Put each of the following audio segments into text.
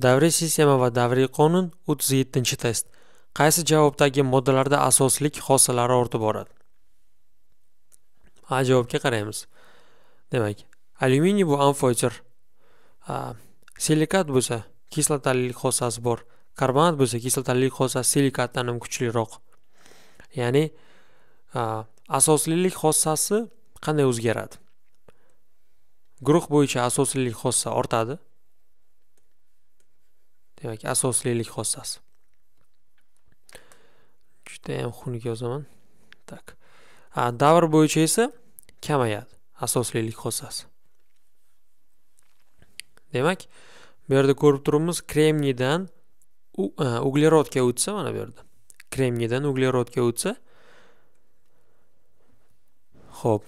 davriy sistema va davriy qonun 37 test qaysi javobdagi moddalarda asoslik xosalari ortib boradi a javobga qaraymiz demak alyuminiy bu amfoiter silikat bo'lsa kislotalilik xosasi bor karbonat bo'lsa kislotalilik xosasi silikatdan ham kuchliroq ya'ni asoslilik xossasi qanday o'zgaradi guruh bo'yicha asoslilik xossa ortadi demak asoslilik xossasi judayam xunuk yozaman так davr bo'yicha esa kamayadi asoslilik xossasi demak bu yerda ko'rib turibmiz kremniydan uglerodga o'tsa mana bu yerda kremniydan uglerodga o'tsa ho'p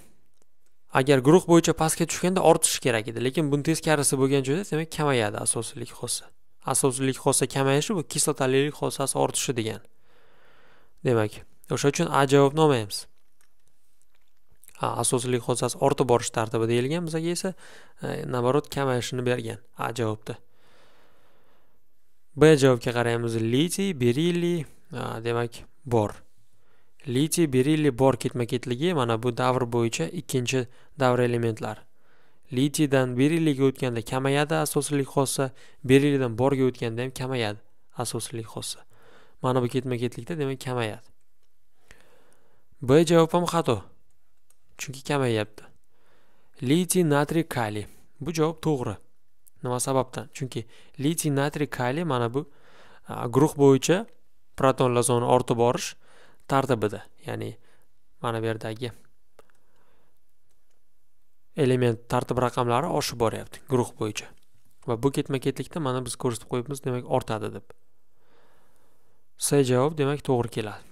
agar guruh bo'yicha pastga tushganda ortishi kerak edi lekin buni teskarisi bo'lgan joyda demak kamayadi asosiylik xossasi asoslilik xossa kamayishi bu kislotalilik xossasi ortishi degan demak o'sha uchun a javobni olmaymiz a xossasi ortib borish tartibi deyilgan bizga esa наоборот e, kamayishini bergan a javobda b javobga qaraymiz litiy berilliy demak bor litiy berilliy bor ketma ketligi mana bu davr bo'yicha ikkinchi davr elementlari bir berilliyga o'tganda kamayadi asosiylik xossa berillidan borga o'tganda ham kamayadi asosiylik hossa mana bu ketma ketlikda demak kamayadi b javob ham xato chunki kamayyapti litiy natriy kaliy bu javob to'g'ri nima sababdan chunki litiy natriy kaliy mana bu guruh bo'yicha protonlar soni ortib borish tartibida ya'ni mana bu yerdagi element tartib raqamlari oshib boryapti guruh bo'yicha va bu ketma ketlikda mana biz ko'rsatib qo'yibmiz demak ortadi deb s javob demak to'g'ri keladi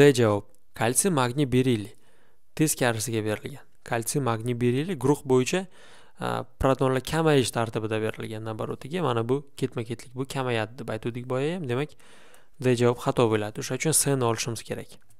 d javob kalsiy magniy beriliy teskarisiga berilgan kalsiy magniy beriliy guruh bo'yicha protonlar kamayish tartibida berilgan наоборотiga mana bu ketma ketlik bu kamayadi deb aytuvdik boya ham demak d javob xato bo'ladi o'sha uchun sni ni olishimiz kerak